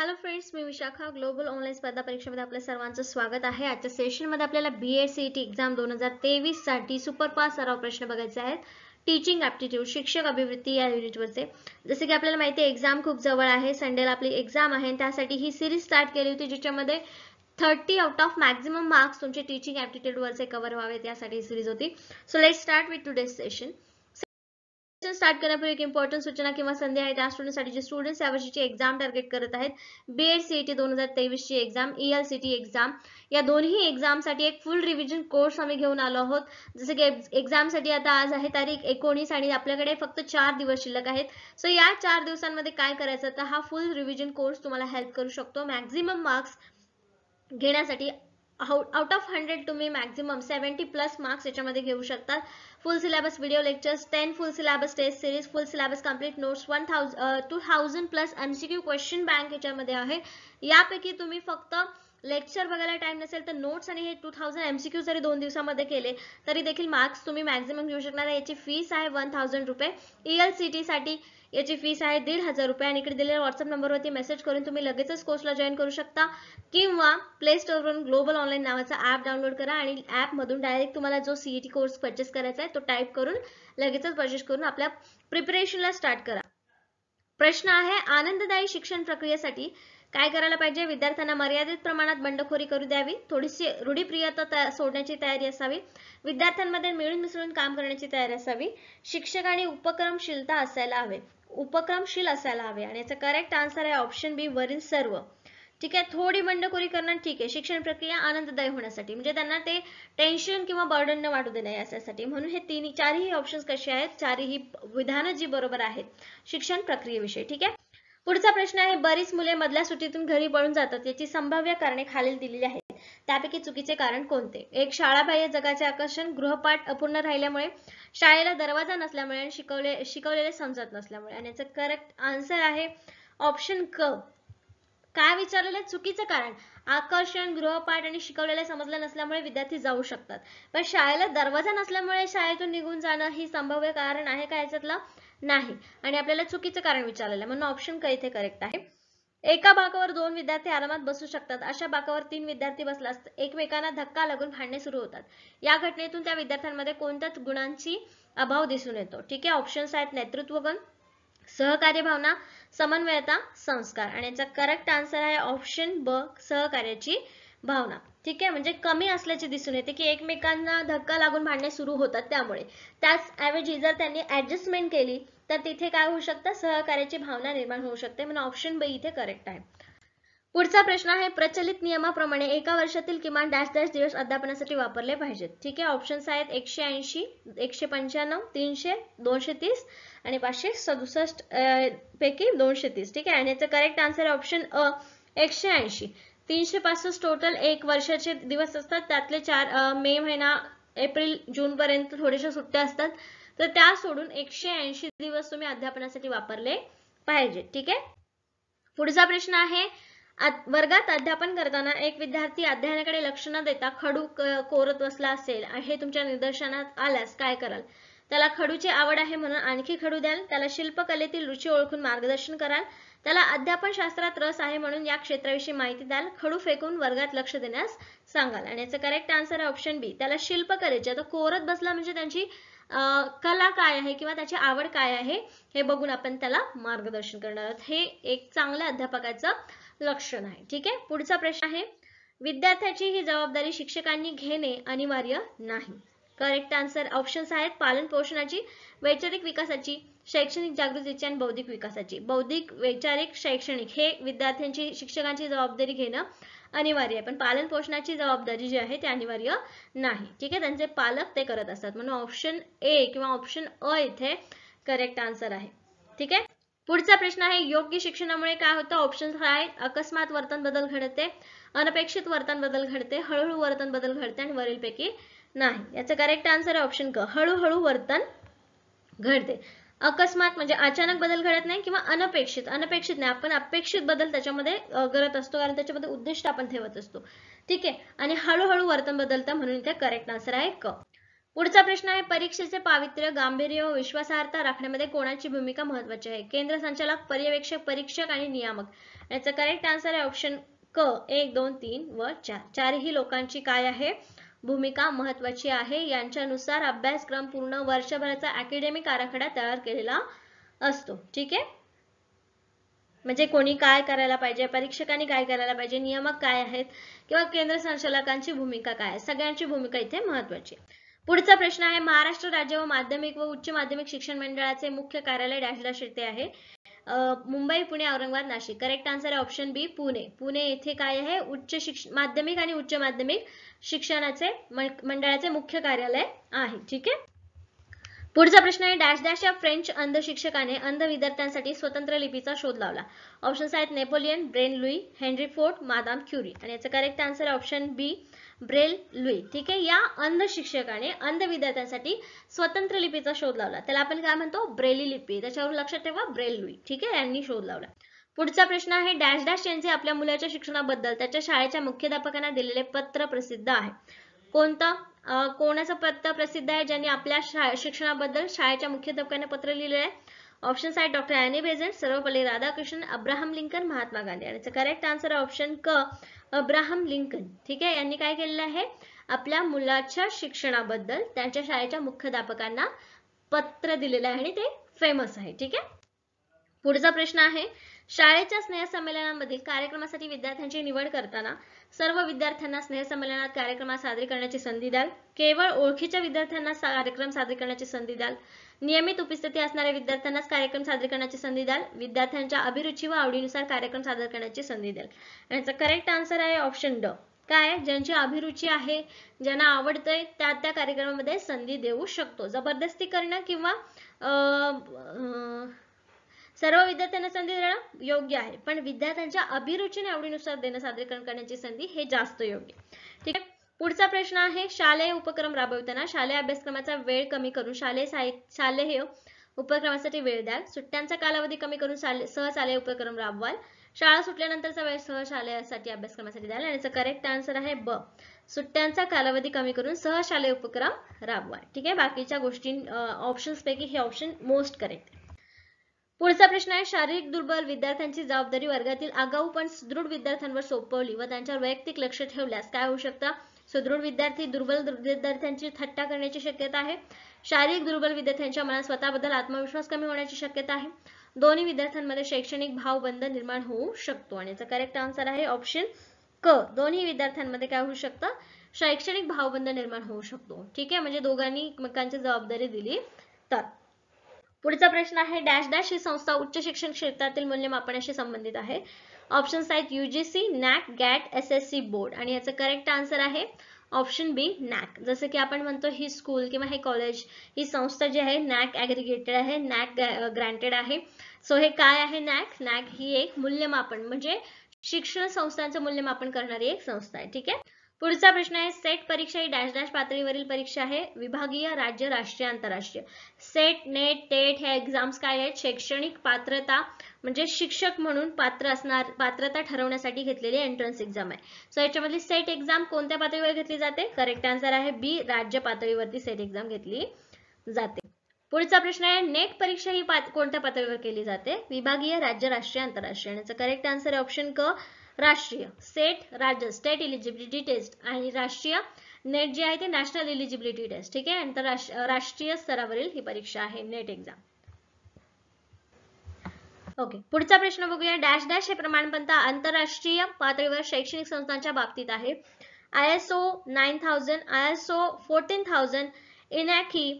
hello friends मी Vishakha Global Online स्पर्धा परीक्षेमध्ये आपल्या सर्वांचं स्वागत आहे आजच्या सेशनमध्ये आपल्याला B S C T exam दोन हजार साठी सुपरपास सराव प्रश्न बघायचे आहेत टीचिंग ॲप्टिट्यूड शिक्षक अभिवृत्ती या युनिटवरचे जसे की आपल्याला माहिती आहे एक्झाम खूप जवळ आहे संडेला आपली एक्झाम आहे त्यासाठी ही सिरीज स्टार्ट केली होती ज्याच्यामध्ये thirty out of maximum marks तुमचे टीचिंग ॲप्टिट्यूडवरचे कव्हर व्हावेत यासाठी सिरीज होती so let start with today session start करण्यापूर्वी एक इम्पॉर्टंट सूचना किंवा संधी आहे त्या स्टुडंटसाठी जे स्टुडंट्स यावर्षीची एक्झाम टार्गेट करत आहेत बीएससी सीईटी e दोन हजार तेवीसची exam E L C T exam या दोन्ही साठी एक फुल रिव्हिजन कोर्स आम्ही घेऊन आलो आहोत जसं की साठी आता आज आहे तारीख एकोणीस आणि आपल्याकडे फक्त चार दिवस शिल्लक आहेत सो या चार दिवसांमध्ये काय करायचं तर हा फुल रिव्हिजन कोर्स तुम्हाला हेल्प करू शकतो मॅक्झिमम मार्क्स घेण्यासाठी आउट ऑफ हंड्रेड तुम्ही मॅक्झिमम सेव्हन्टी प्लस मार्क्स याच्यामध्ये घेऊ शकता full syllabus video lectures ten full syllabus test series full syllabus complete notes one thousand two thousand plus MCQ question bank याच्यामध्ये आहे यापैकी तुम्ही फक्त लेक्चर बघायला टाइम नसेल तर नोट्स आणि हे टू थाउजंड एमसीक्यू जरी दोन दिवसामध्ये केले तरी देखील मार्क्स तुम्ही मॅक्झिमम घेऊ शकणार याची फीस आहे वन थाउजंड रुपये ईएल e सी टीसाठी याची फीस आहे दीड हजार रुपये आणि इकडे दिलेल्या व्हॉट्सअप नंबरवरती मेसेज करून तुम्ही लगेचच कोर्सला जॉईन करू शकता किंवा प्ले वरून ग्लोबल ऑनलाईन नावाचा ऍप डाउनलोड करा आणि मधून डायरेक्ट तुम्हाला जो ई टी कोर्स परचेस करायचा आहे तो टाईप करून लगेचच परचेस करून आपल्या प्रिपरेशनला स्टार्ट करा प्रश्न आहे आनंददायी शिक्षण प्रक्रियेसाठी काय करायला पाहिजे विद्यार्थ्यांना मर्यादित प्रमाणात बंडखोरी करू द्यावी थोडीशी रूढीप्रियता सोडण्याची तयारी असावी विद्यार्थ्यांमध्ये मिळून मिसळून काम करण्याची तयारी असावी शिक्षक आणि उपक्रमशीलता असायला हवे उपक्रमशील असायला हवे आणि याचा करेक्ट आन्सर आहे ऑप्शन बी वरील सर्व ठीक आहे थोडी बंडखोरी करणं ठीक आहे शिक्षण प्रक्रिया आनंददायी होण्यासाठी म्हणजे त्यांना ते टेन्शन किंवा बर्डन न वाटू नाही म्हणून हे तिन्ही चारही ऑप्शन्स कसे आहेत चारही विधानं जी बरोबर आहेत शिक्षण प्रक्रियेविषयी ठीक आहे पुढचा प्रश्न आहे बरीच मुले मधल्या सुट्टीतून घरी पळून जातात याची संभाव्य कारणे खालील दिलेली आहेत त्यापैकी चुकीचे कारण कोणते एक शाळाबाह्य जगाचे आकर्षण गृहपाठ अपूर्ण राहिल्यामुळे शाळेला दरवाजा नसल्यामुळे आणि शिकवले शिकवलेले समजत नसल्यामुळे आणि याचा करेक्ट आन्सर आहे ऑप्शन क काय विचारलेलं चुकीचं कारण आकर्षण गृहपाठ आणि शिकवलेले समजलं नसल्यामुळे विद्यार्थी जाऊ शकतात पण शाळेला दरवाजा नसल्यामुळे शाळेतून निघून जाणं ही संभाव्य कारण आहे का याच्यातलं नाही आणि आपल्याला चुकीचं कारण विचारलेलं आहे म्हणून ऑप्शन क इथे करेक्ट आहे एका बाकावर दोन विद्यार्थी आरामात बसू शकतात अशा बाकावर तीन विद्यार्थी बसल्यास एकमेकांना धक्का लागून भांडणे सुरू होतात या घटनेतून त्या विद्यार्थ्यांमध्ये कोणत्याच गुणांची अभाव दिसून येतो ठीक आहे ऑप्शन्स आहेत नेतृत्वगण सहकार्य भावना समन्वयता संस्कार आणि याचा करेक्ट आन्सर आहे ऑप्शन ब सहकार्याची भावना ठीक आहे म्हणजे कमी असल्याचे दिसून येते की एकमेकांना धक्का लागून भांडणे सुरू होतात त्यामुळे त्याचऐवजी जर त्यांनी ऍडजस्टमेंट केली तर तिथे काय होऊ शकतं सहकार्याची भावना निर्माण होऊ शकते म्हणून ऑप्शन ब इथे करेक्ट आहे पुढचा प्रश्न आहे प्रचलित नियमाप्रमाणे एका वर्षातील किमान डॅश डॅश दिवस अध्यापनासाठी वापरले पाहिजेत ठीक आहे ऑप्शन्स आहेत एकशे ऐंशी एकशे पंच्याण्णव तीनशे दोनशे तीस आणि पाचशे सदुसष्ट पैकी दोनशे तीस ठीक आहे आणि याचं करेक्ट आन्सर आहे ऑप्शन अ एकशे ऐंशी तीनशे पासष्ट टोटल एक वर्षाचे दिवस असतात त्यातले चार मे महिना एप्रिल जून पर्यंत थोड्याशा सुट्ट्या असतात तर त्या सोडून एकशे ऐंशी दिवस तुम्ही अध्यापनासाठी वापरले पाहिजेत ठीक आहे पुढचा प्रश्न आहे वर्गात अध्यापन करताना एक विद्यार्थी अध्ययनाकडे लक्ष न देता खडू कोरत बसला असेल हे तुमच्या निदर्शनात आल्यास काय कराल त्याला खडूची आवड आहे म्हणून आणखी खडू द्याल त्याला शिल्पकलेतील रुची ओळखून मार्गदर्शन कराल त्याला अध्यापन शास्त्रात रस आहे म्हणून या क्षेत्राविषयी माहिती द्याल खडू फेकून वर्गात लक्ष देण्यास सांगाल आणि याचा करेक्ट आन्सर आहे ऑप्शन बी त्याला शिल्पकलेची आता कोरत बसला म्हणजे त्यांची कला काय आहे किंवा त्याची आवड काय आहे हे बघून आपण त्याला मार्गदर्शन करणार आहोत हे एक चांगल्या अध्यापकाचं लक्षण आहे ठीक आहे पुढचा प्रश्न आहे विद्यार्थ्याची ही जबाबदारी शिक्षकांनी घेणे अनिवार्य नाही करेक्ट आन्सर ऑप्शन्स आहेत पालन पोषणाची वैचारिक विकासाची शैक्षणिक जागृतीची आणि बौद्धिक विकासाची बौद्धिक वैचारिक शैक्षणिक हे विद्यार्थ्यांची शिक्षकांची जबाबदारी घेणं अनिवार्य आहे पण पालन पोषणाची जबाबदारी जी आहे ती अनिवार्य नाही ठीक आहे त्यांचे पालक ते करत असतात म्हणून ऑप्शन ए किंवा ऑप्शन अ इथे करेक्ट आन्सर आहे ठीक आहे पुढचा प्रश्न आहे योग्य शिक्षणामुळे काय होतं ऑप्शन आहे अकस्मात वर्तन बदल घडते अनपेक्षित वर्तन बदल घडते हळूहळू वर्तन बदल घडते आणि वरीलपैकी नाही याचं करेक्ट आन्सर आहे ऑप्शन क हळूहळू वर्तन घडते अकस्मात म्हणजे अचानक बदल घडत नाही किंवा अनपेक्षित अनपेक्षित नाही आपण अपेक्षित बदल त्याच्यामध्ये करत असतो कारण त्याच्यामध्ये उद्दिष्ट आपण ठेवत असतो ठीक आहे आणि हळूहळू वर्तन बदलतं म्हणून इथे करेक्ट आन्सर आहे क पुढचा प्रश्न आहे परीक्षेचे पावित्र्य गांभीर्य व विश्वासार्हता राखण्यामध्ये कोणाची भूमिका महत्वाची आहे केंद्र संचालक पर्यवेक्षक परीक्षक आणि नियामक याचा करेक्ट आन्सर आहे ऑप्शन क एक दोन तीन व चार चारही लोकांची काय आहे भूमिका महत्वाची आहे यांच्यानुसार अभ्यासक्रम पूर्ण वर्षभराचा अकॅडमिक आराखडा तयार केलेला असतो ठीक आहे म्हणजे कोणी काय करायला पाहिजे परीक्षकांनी काय करायला पाहिजे नियामक काय आहेत किंवा केंद्र संचालकांची भूमिका काय आहे सगळ्यांची भूमिका इथे महत्वाची आहे पुढचा प्रश्न आहे महाराष्ट्र राज्य व माध्यमिक व उच्च माध्यमिक शिक्षण मंडळाचे मुख्य कार्यालय डॅश येथे आहे मुंबई पुणे औरंगाबाद नाशिक करेक्ट आन्सर आहे ऑप्शन बी पुणे पुणे येथे काय आहे उच्च शिक्षण माध्यमिक आणि उच्च माध्यमिक शिक्षणाचे मंडळाचे मुख्य कार्यालय आहे ठीक आहे पुढचा प्रश्न आहे डॅश डॅश या फ्रेंच अंध शिक्षकाने अंध विद्यार्थ्यांसाठी स्वतंत्र लिपीचा शोध लावला ऑप्शन्स आहेत Napoleon Braille Louis Henry Ford Madame Curie आणि याचा correct answer option B Braille Louis ठीक आहे या अंध शिक्षकाने अंध विद्यार्थ्यांसाठी स्वतंत्र लिपीचा शोध लावला त्याला आपण काय म्हणतो ब्रेली लिपी त्याच्यावर लक्षात ठेवा ब्रेल लुई ठीक आहे यांनी शोध लावला पुढचा प्रश्न आहे डॅश डॅश यांचे आपल्या मुलाच्या शिक्षणाबद्दल त्याच्या शाळेच्या मुख्याध्यापकांना दिलेले पत्र प्रसिद्ध आहे कोणतं कोणाचं पत्र प्रसिद्ध आहे ज्यांनी आपल्या शा शिक्षणाबद्दल शाळेच्या मुख्याध्यापकांना पत्र लिहिलेलं आहे ऑप्शन्स आहेत doctor Annie Sarvepalli Radhakrishnan Abraham Lincoln Mahatma Gandhi आणि करेक्ट आन्सर ऑप्शन क अब्राहम लिंकन ठीक आहे यांनी काय केलेलं आहे आपल्या मुलाच्या शिक्षणाबद्दल त्यांच्या शाळेच्या मुख्याध्यापकांना पत्र दिलेलं आहे आणि ते फेमस आहे ठीक आहे पुढचा प्रश्न आहे शाळेच्या स्नेहसंमेलनामधील कार्यक्रमासाठी विद्यार्थ्यांची निवड करताना सर्व विद्यार्थ्यांना स्नेहसंमेलनात कार्यक्रमात सादर करण्याची संधी द्याल केवळ ओळखीच्या विद्यार्थ्यांना कार्यक्रम सादर करण्याची संधी द्याल नियमित उपस्थिती असणाऱ्या विद्यार्थ्यांनाच कार्यक्रम सादर करण्याची संधी द्याल विद्यार्थ्यांच्या अभिरुची व आवडीनुसार कार्यक्रम सादर करण्याची संधी द्याल याचा करेक्ट आन्सर आहे ऑप्शन ड काय ज्यांची अभिरुची आहे ज्यांना आवडतंय त्या त्या कार्यक्रमामध्ये संधी देऊ शकतो जबरदस्ती करणं किंवा सर्व विद्यार्थ्यांना संधी देणं योग्य आहे पण विद्यार्थ्यांच्या आणि आवडीनुसार देणं सादरीकरण करण्याची संधी हे जास्त योग्य ठीक आहे पुढचा प्रश्न आहे शालेय उपक्रम राबवताना शालेय अभ्यासक्रमाचा वेळ कमी करून शालेय साहित्य शालेय उपक्रमासाठी वेळ द्याल सुट्ट्यांचा कालावधी कमी करून सहशालेय उपक्रम राबवाल शाळा सुटल्यानंतरचा वेळ सहशालेयासाठी अभ्यासक्रमासाठी द्याल आणि याचा करेक्ट आन्सर आहे ब सुट्ट्यांचा कालावधी कमी करून सहशालेय उपक्रम राबवाल ठीक आहे बाकीच्या गोष्टी ऑप्शन्सपैकी हे ऑप्शन मोस्ट करेक्ट पुढचा प्रश्न आहे शारीरिक दुर्बल विद्यार्थ्यांची जबाबदारी वर्गातील आगाऊ पण सुदृढ विद्यार्थ्यांवर सोपवली व त्यांच्यावर वैयक्तिक लक्ष ठेवल्यास काय होऊ शकतं सुदृढ विद्यार्थी दुर्बल विद्यार्थ्यांची थट्टा करण्याची शक्यता आहे शारीरिक दुर्बल विद्यार्थ्यांच्या मनात स्वतःबद्दल आत्मविश्वास कमी होण्याची शक्यता आहे दोन्ही विद्यार्थ्यांमध्ये शैक्षणिक भावबंध निर्माण होऊ शकतो आणि याचा करेक्ट आन्सर आहे ऑप्शन क दोन्ही विद्यार्थ्यांमध्ये काय होऊ शकतं शैक्षणिक भावबंध निर्माण होऊ शकतो ठीक आहे म्हणजे दोघांनी एकमेकांची जबाबदारी दिली तर पुढचा प्रश्न आहे डॅश डॅश ही संस्था उच्च शिक्षण क्षेत्रातील मूल्यमापनाशी संबंधित आहे ऑप्शन्स आहेत UGC NAAC GAT S S C board आणि याचं करेक्ट आन्सर आहे ऑप्शन बी नॅक जसं की आपण म्हणतो ही स्कूल किंवा हे कॉलेज ही संस्था जी आहे नॅक ॲग्रिगेटेड आहे नॅक ग्रँटेड आहे सो हे काय आहे नॅक नॅक ही एक मूल्यमापन म्हणजे शिक्षण संस्थांचं मूल्यमापन करणारी एक संस्था आहे ठीक आहे पुढचा प्रश्न आहे सेट परीक्षा ही डॅश डॅश पातळीवरील परीक्षा आहे विभागीय राज्य राष्ट्रीय आंतरराष्ट्रीय सेट नेट टेट हे एक्झाम्स काय आहेत शैक्षणिक पात्रता म्हणजे शिक्षक म्हणून पात्र असणार पात्रता ठरवण्यासाठी घेतलेली एंट्रन्स एक्झाम आहे सो याच्यामधली सेट एक्झाम कोणत्या पातळीवर घेतली जाते करेक्ट आन्सर आहे बी राज्य पातळीवरती सेट एक्झाम घेतली जाते पुढचा प्रश्न आहे नेट परीक्षा ही कोणत्या पातळीवर केली जाते विभागीय राज्य राष्ट्रीय आंतरराष्ट्रीय याचा करेक्ट आन्सर आहे ऑप्शन क राष्ट्रीय सेट राज्य स्टेट इलिजिबिलिटी टेस्ट आणि राष्ट्रीय नेट जे आहे ते नॅशनल एलिजिबिलिटी टेस्ट ठीक आहे आंतरराष्ट्रीय राष्ट्रीय स्तरावरील ही परीक्षा आहे नेट एक्झाम ओके पुढचा प्रश्न बघूया डॅश डॅश हे प्रमाणपत्र आंतरराष्ट्रीय पातळीवर शैक्षणिक संस्थांच्या बाबतीत आहे I S O nine thousand I S O fourteen thousand इनॅकी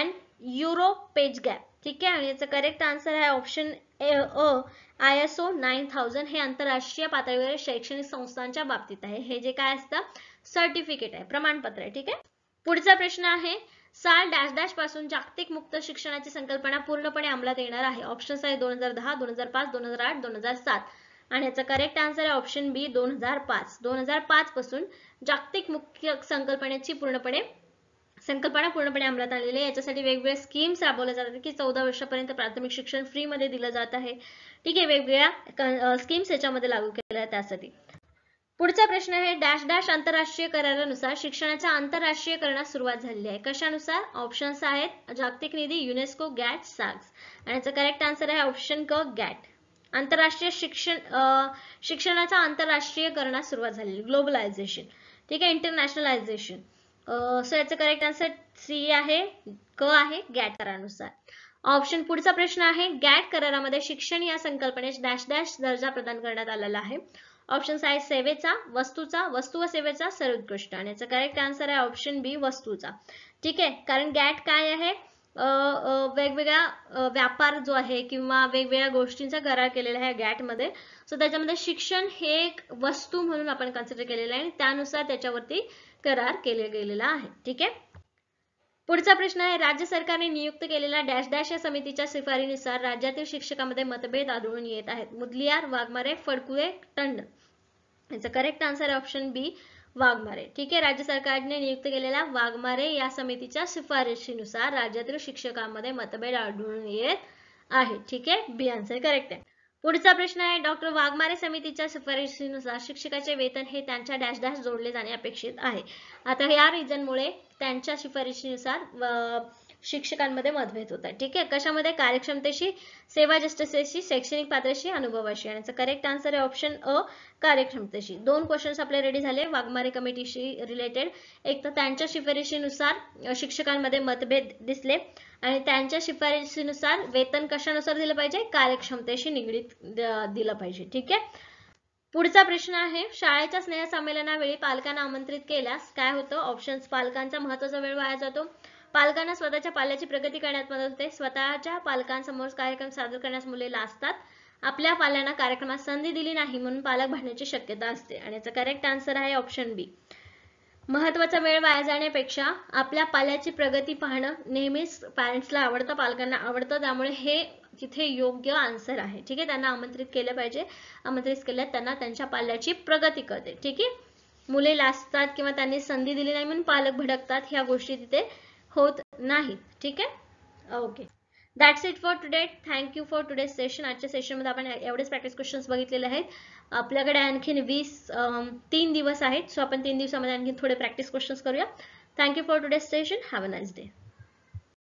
अँड युरो पेज गॅप ठीक आहे आणि याचं करेक्ट आन्सर आहे ऑप्शन अ I S O nine thousand हे आंतरराष्ट्रीय पातळीवरील शैक्षणिक संस्थांच्या बाबतीत आहे हे जे काय असतं सर्टिफिकेट आहे प्रमाणपत्र आहे ठीक आहे पुढचा प्रश्न आहे साल डॅश डॅश पासून जागतिक मुक्त शिक्षणाची संकल्पना पूर्णपणे अंमलात येणार आहे ऑप्शन्स आहे दोन हजार दहा दोन हजार पाच दोन हजार आठ दोन हजार सात आणि याचा करेक्ट आन्सर आहे ऑप्शन बी दोन हजार पाच दोन हजार पाच पासून जागतिक मुख्य संकल्पनेची पूर्णपणे संकल्पना पूर्णपणे अंमलात आलेली आहे याच्यासाठी वेगवेगळ्या स्कीम्स राबवल्या जातात की चौदा वर्षापर्यंत प्राथमिक शिक्षण फ्रीमध्ये दिलं जात आहे ठीक आहे वेगवेगळ्या स्कीम्स याच्यामध्ये लागू केल्या त्यासाठी पुढचा प्रश्न आहे डॅश डॅश आंतरराष्ट्रीय करारानुसार शिक्षणाच्या आंतरराष्ट्रीयकरणास सुरुवात झालेली आहे कशानुसार ऑप्शन्स आहेत जागतिक निधी युनेस्को गॅट साक्स आणि याचा करेक्ट आन्सर आहे ऑप्शन क गॅट आंतरराष्ट्रीय शिक्षण शिक्षणाच्या आंतरराष्ट्रीयकरणास सुरुवात झालेली ग्लोबलायझेशन ठीक आहे इंटरनॅशनलायझेशन सो याचा करेक्ट आन्सर सी आहे क आहे गॅट करारानुसार ऑप्शन पुढचा प्रश्न आहे गॅट करारामध्ये शिक्षण या संकल्पनेस डॅश डॅश दर्जा प्रदान करण्यात आलेला आहे ऑप्शन्स आहे सेवेचा वस्तूचा वस्तू व सेवेचा सर्वोत्कृष्ट आणि याचा करेक्ट आन्सर आहे ऑप्शन बी वस्तूचा ठीक आहे कारण गॅट काय आहे वेगवेगळ्या व्यापार जो आहे किंवा वेगवेगळ्या गोष्टींचा करार केलेला आहे गॅटमध्ये सो त्याच्यामध्ये शिक्षण हे एक वस्तू म्हणून आपण कन्सिडर केलेलं आहे आणि त्यानुसार त्याच्यावरती करार केले गेलेला आहे ठीक आहे पुढचा प्रश्न आहे राज्य सरकारने नियुक्त केलेल्या डॅश डॅश या समितीच्या शिफारीनुसार राज्यातील शिक्षकामध्ये मतभेद आढळून येत आहेत मुदलियार वाघमारे फडकुळे टंड याचा correct answer option B Waghmare ठीक आहे राज्य सरकारने नियुक्त केलेल्या वाघमारे या समितीच्या शिफारशीनुसार राज्यातील शिक्षकांमध्ये मतभेद आढळून येत आहे ठीक आहे बी आन्सर करेक्ट आहे पुढचा प्रश्न आहे डॉक्टर वाघमारे समितीच्या शिफारशीनुसार शिक्षकाचे वेतन हे त्यांच्या डॅश डॅश जोडले जाणे अपेक्षित आहे आता या रिझनमुळे त्यांच्या शिफारशीनुसार शिक्षकांमध्ये मतभेद होतात ठीक आहे कशामध्ये कार्यक्षमतेशी सेवा जस्टिसेसशी शैक्षणिक पात्रशी अनुभवाशी यांचं करेक्ट आन्सर आहे ऑप्शन अ कार्यक्षमतेशी दोन क्वेश्चन्स आपले रेडी झाले वाघमारे कमिटीशी रिलेटेड एक तर त्यांच्या शिफारशीनुसार शिक्षकांमध्ये मतभेद दिसले आणि त्यांच्या शिफारशीनुसार वेतन कशानुसार दिलं पाहिजे कार्यक्षमतेशी निगडीत दिलं पाहिजे ठीक आहे पुढचा प्रश्न आहे शाळेच्या स्नेहसंमेलनावेळी पालकांना आमंत्रित केल्यास काय होतं ऑप्शन्स पालकांचा महत्वाचा वेळ वाया जातो पालकांना स्वतःच्या पाल्याची प्रगती करण्यात मदत होते स्वतःच्या पालकांसमोर कार्यक्रम सादर करण्यास मुले लाजतात आपल्या पाल्यांना कार्यक्रमात संधी दिली नाही म्हणून पालक भांडण्याची शक्यता असते आणि याचा करेक्ट आन्सर आहे ऑप्शन बी महत्वाचा वेळ वाया जाण्यापेक्षा आपल्या पाल्याची प्रगती पाहणं नेहमीच पॅरेंट्सला आवडतं पालकांना आवडतं त्यामुळे हे तिथे योग्य आन्सर आहे ठीक आहे त्यांना आमंत्रित केलं पाहिजे आमंत्रित केल्या त्यांना त्यांच्या पाल्याची प्रगती कळते ठीक आहे मुले लाजतात किंवा त्यांनी संधी दिली नाही म्हणून पालक भडकतात ह्या गोष्टी तिथे होत नाही ठीक आहे okay that's it for today thank you for today session आजच्या सेशनमध्ये आपण एवढेच प्रॅक्टिस क्वेश्चन्स बघितलेले आहेत आपल्याकडे आणखीन वीस तीन दिवस आहेत सो आपण तीन दिवसामध्ये आणखी थोडे प्रॅक्टिस क्वेश्चन्स करूया thank you for today session have a nice day